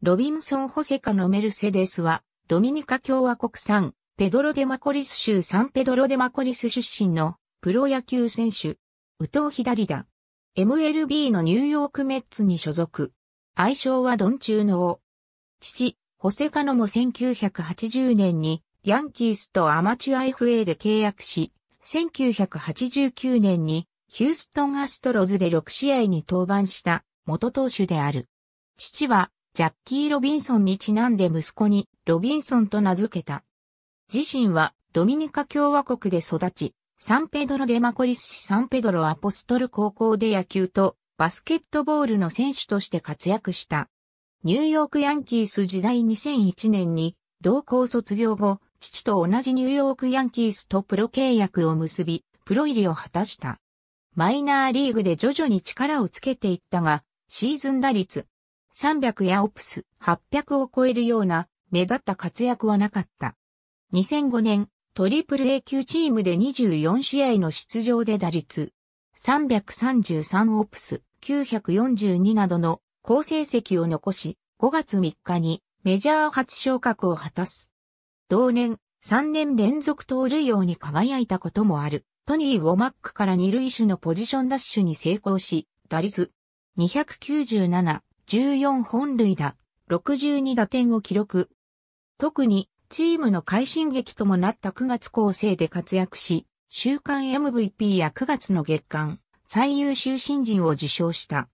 ロビンソン・ホセカのメルセデスは、ドミニカ共和国産、ペドロ・デ・マコリス州サンペドロ・デ・マコリス出身の、プロ野球選手、右投左打。MLB のニューヨークメッツに所属。愛称はドン中の王。父、ホセカノも1980年に、ヤンキースとアマチュア FA で契約し、1989年に、ヒューストン・アストロズで6試合に登板した、元投手である。父は、ジャッキー・ロビンソンにちなんで息子にロビンソンと名付けた。自身はドミニカ共和国で育ち、サンペドロデマコリス市サンペドロアポストル高校で野球とバスケットボールの選手として活躍した。ニューヨークヤンキース時代2001年に同校卒業後、父と同じニューヨークヤンキースとプロ契約を結び、プロ入りを果たした。マイナーリーグで徐々に力をつけていったが、シーズン打率300やオプス800を超えるような目立った活躍はなかった。2005年、トリプル A 級チームで24試合の出場で打率333オプス942などの好成績を残し、5月3日にメジャー初昇格を果たす。同年、3年連続盗塁王に輝いたこともある、トニー・ウォマックから二塁手のポジションダッシュに成功し、打率297、14本塁打、62打点を記録。特に、チームの快進撃ともなった9月構成で活躍し、週間 MVP や9月の月間、最優秀新人を受賞した。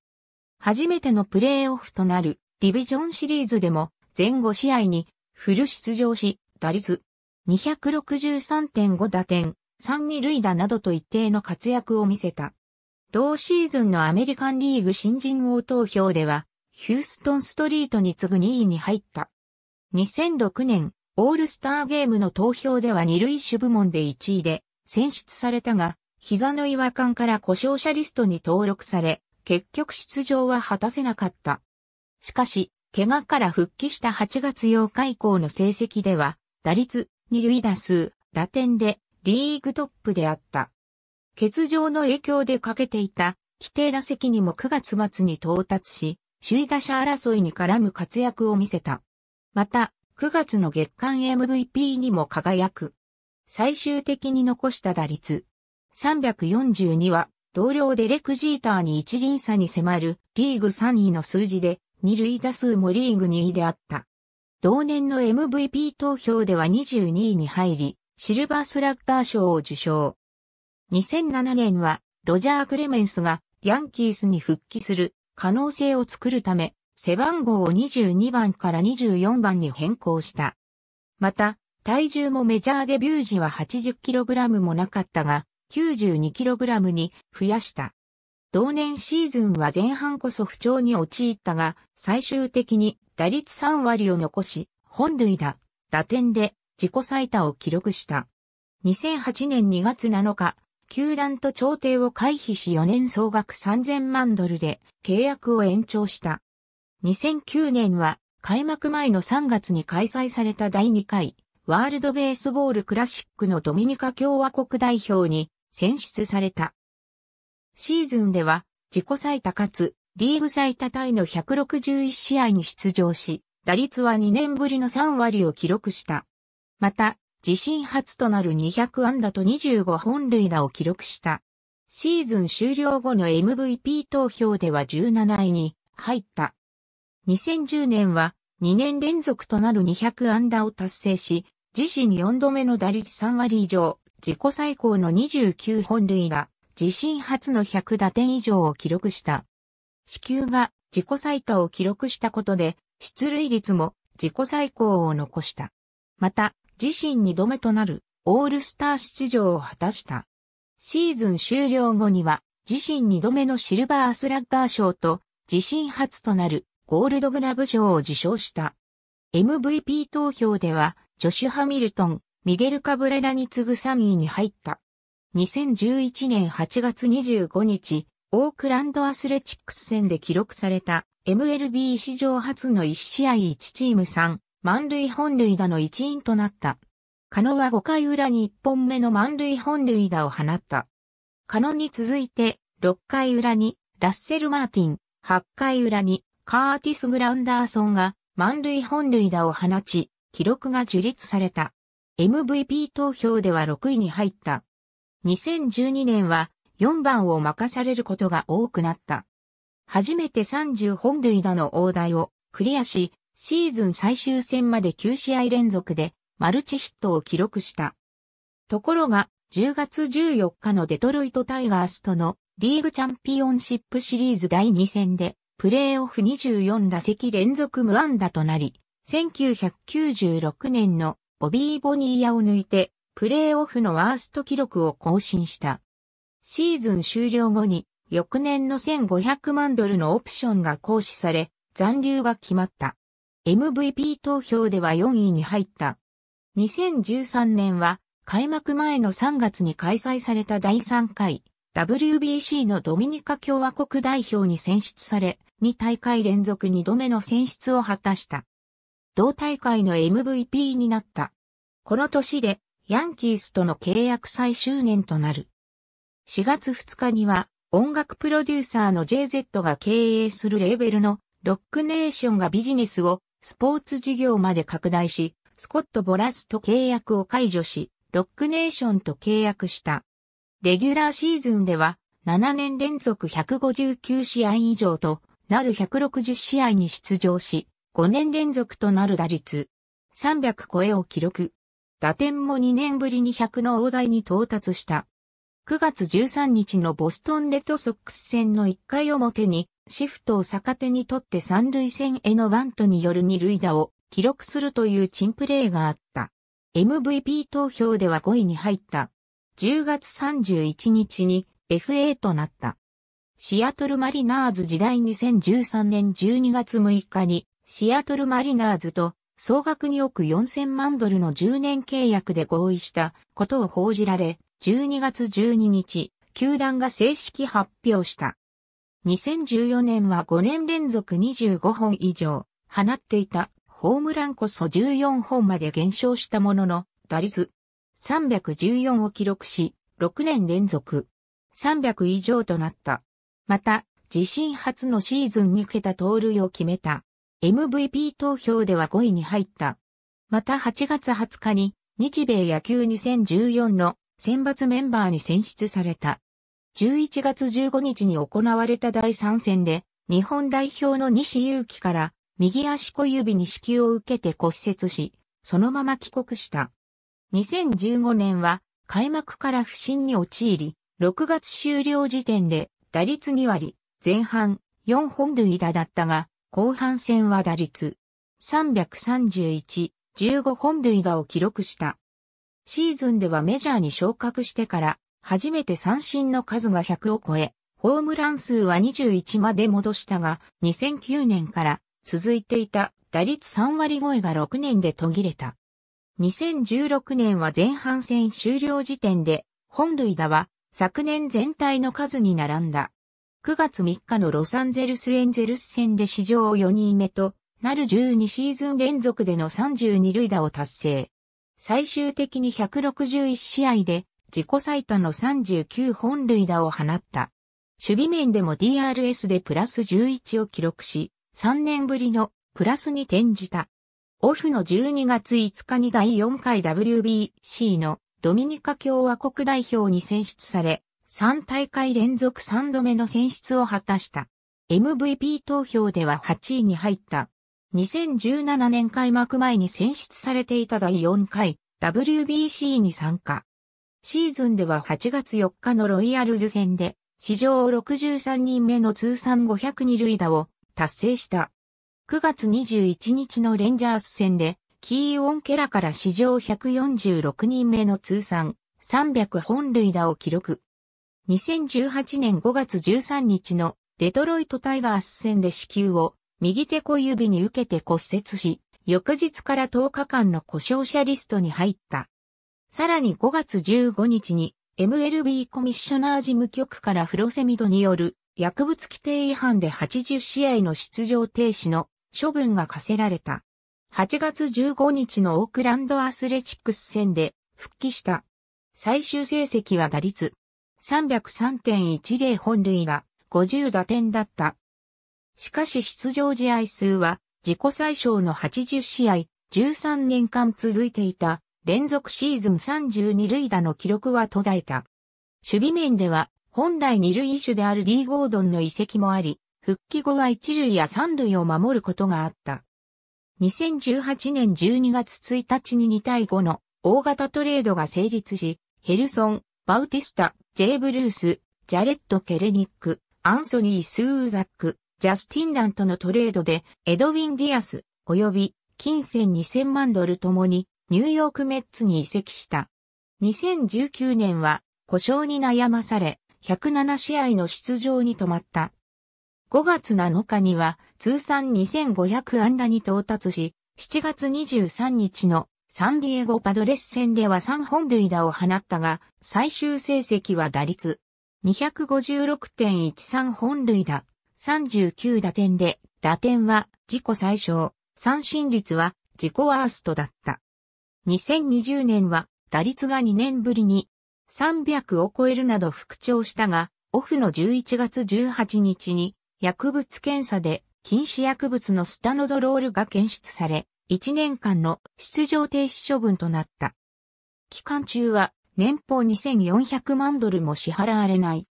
初めてのプレーオフとなるディビジョンシリーズでも前後試合にフル出場し、打率263.5打点、32塁打などと一定の活躍を見せた。同シーズンのアメリカンリーグ新人王投票ではヒューストンストリートに次ぐ2位に入った。2006年、オールスターゲームの投票では二塁手部門で1位で選出されたが、膝の違和感から故障者リストに登録され、結局出場は果たせなかった。しかし、怪我から復帰した8月8日以降の成績では、打率、二塁打数、打点でリーグトップであった。欠場の影響で欠けていた規定打席にも9月末に到達し、首位打者争いに絡む活躍を見せた。また、9月の月間 MVP にも輝く。最終的に残した打率。342は、同僚デレク・ジーターに一輪差に迫るリーグ3位の数字で、二塁打数もリーグ2位であった。同年の MVP 投票では22位に入り、シルバースラッガー賞を受賞。2007年は、ロジャー・クレメンスがヤンキースに復帰する可能性を作るため、背番号を22番から24番に変更した。また、体重もメジャーデビュー時は 80kg もなかったが、92kg に増やした。同年シーズンは前半こそ不調に陥ったが、最終的に打率3割を残し、本塁打、打点で自己最多を記録した。2008年2月7日、球団と調停を回避し4年総額3000万ドルで契約を延長した。2009年は開幕前の3月に開催された第2回ワールドベースボールクラシックのドミニカ共和国代表に選出された。シーズンでは自己最多かつリーグ最多タイの161試合に出場し、打率は2年ぶりの3割を記録した。また、自身初となる200安打と25本塁打を記録した。シーズン終了後の MVP 投票では17位に入った。2010年は2年連続となる200安打を達成し、自身4度目の打率3割以上、自己最高の29本塁打、自身初の100打点以上を記録した。死球が自己最多を記録したことで、出塁率も自己最高を残した。また、自身2度目となるオールスター出場を果たした。シーズン終了後には自身2度目のシルバースラッガー賞と自身初となるゴールドグラブ賞を受賞した。MVP 投票ではジョシュ・ハミルトン、ミゲル・カブレラに次ぐ3位に入った。2011年8月25日、オークランドアスレチックス戦で記録された MLB 史上初の1試合1チーム3満塁本塁打の一員となった。カノは5回裏に1本目の満塁本塁打を放った。カノに続いて、6回裏にラッセル・マーティン、8回裏にカーティス・グランダーソンが満塁本塁打を放ち、記録が樹立された。MVP 投票では6位に入った。2012年は4番を任されることが多くなった。初めて30本塁打の大台をクリアし、シーズン最終戦まで9試合連続でマルチヒットを記録した。ところが、10月14日のデトロイトタイガースとのリーグチャンピオンシップシリーズ第2戦で、プレーオフ24打席連続無安打となり、1996年のボビー・ボニーヤを抜いて、プレーオフのワースト記録を更新した。シーズン終了後に、翌年の1500万ドルのオプションが行使され、残留が決まった。MVP 投票では4位に入った。2013年は開幕前の3月に開催された第3回 WBC のドミニカ共和国代表に選出され、2大会連続2度目の選出を果たした。同大会の MVP になった。この年でヤンキースとの契約最終年となる。4月2日には音楽プロデューサーの JZ が経営するレーベルのロックネーションがビジネスをスポーツ事業まで拡大し、スコット・ボラスと契約を解除し、ロックネーションと契約した。レギュラーシーズンでは、7年連続159試合以上となる160試合に出場し、5年連続となる打率、300超えを記録。打点も2年ぶりに100の大台に到達した。9月13日のボストンレッドソックス戦の1回表にシフトを逆手にとって三塁線へのバントによる二塁打を記録するという珍プレーがあった。MVP 投票では5位に入った。10月31日に FA となった。シアトルマリナーズ時代2013年12月6日にシアトルマリナーズと総額2億4000万ドルの10年契約で合意したことを報じられ、12月12日、球団が正式発表した。2014年は5年連続25本以上放っていたホームランこそ14本まで減少したものの打率314を記録し6年連続300以上となった。また自身初のシーズン2桁盗塁を決めた MVP 投票では5位に入った。また8月20日に日米野球2014の選抜メンバーに選出された。11月15日に行われた第3戦で、日本代表の西祐希から右足小指に支給を受けて骨折し、そのまま帰国した。2015年は開幕から不振に陥り、6月終了時点で打率2割、前半4本塁打だったが、後半戦は打率331、15本塁打を記録した。シーズンではメジャーに昇格してから初めて三振の数が100を超え、ホームラン数は21まで戻したが、2009年から続いていた打率3割超えが6年で途切れた。2016年は前半戦終了時点で、本塁打は昨年全体の数に並んだ。9月3日のロサンゼルスエンゼルス戦で史上4人目となる12シーズン連続での32塁打を達成。最終的に161試合で自己最多の39本塁打を放った。守備面でも DRS でプラス11を記録し、3年ぶりのプラスに転じた。オフの12月5日に第4回 WBC のドミニカ共和国代表に選出され、3大会連続3度目の選出を果たした。MVP 投票では8位に入った。2017年開幕前に選出されていた第4回 WBC に参加。シーズンでは8月4日のロイヤルズ戦で、史上63人目の通算5 0 2二塁打を達成した。9月21日のレンジャース戦で、キーオンケラから史上146人目の通算300本塁打を記録。2018年5月13日のデトロイトタイガース戦で支給を右手小指に受けて骨折し、翌日から10日間の故障者リストに入った。さらに5月15日に MLB コミッショナー事務局からフロセミドによる薬物規定違反で80試合の出場停止の処分が課せられた。8月15日のオークランドアスレチックス戦で復帰した。最終成績は打率303.10本塁が50打点だった。しかし出場試合数は自己最小の80試合13年間続いていた連続シーズン32塁打の記録は途絶えた。守備面では、本来二塁手である D ゴードンの移籍もあり、復帰後は一塁や三塁を守ることがあった。2018年12月1日に2対5の大型トレードが成立し、ヘルソン、バウティスタ、ジェイ・ブルース、ジャレット・ケレニック、アンソニー・スーザック、ジャスティン・ランとのトレードで、エドウィン・ディアス、及び金銭2000万ドルともにニューヨークメッツに移籍した。2019年は故障に悩まされ、107試合の出場に止まった。5月7日には通算2500安打に到達し、7月23日のサンディエゴパドレス戦では3本塁打を放ったが、最終成績は打率256.13本塁打、39打点で、打点は自己最小、三振率は自己ワーストだった。2020年は打率が2年ぶりに300を超えるなど復調したが、オフの11月18日に薬物検査で禁止薬物のスタノゾロールが検出され、1年間の出場停止処分となった。期間中は年俸2400万ドルも支払われない。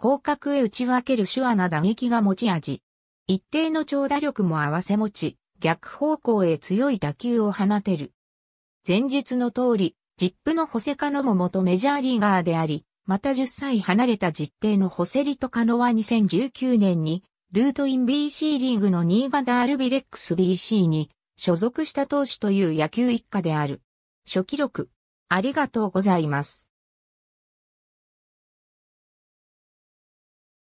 広角へ打ち分ける手話な打撃が持ち味。一定の長打力も合わせ持ち、逆方向へ強い打球を放てる。前述の通り、ジップのホセカノも元メジャーリーガーであり、また10歳離れた実定のホセリトカノは2019年に、ルートイン BC リーグの新潟アルビレックス BC に所属した投手という野球一家である。初記録。ありがとうございます。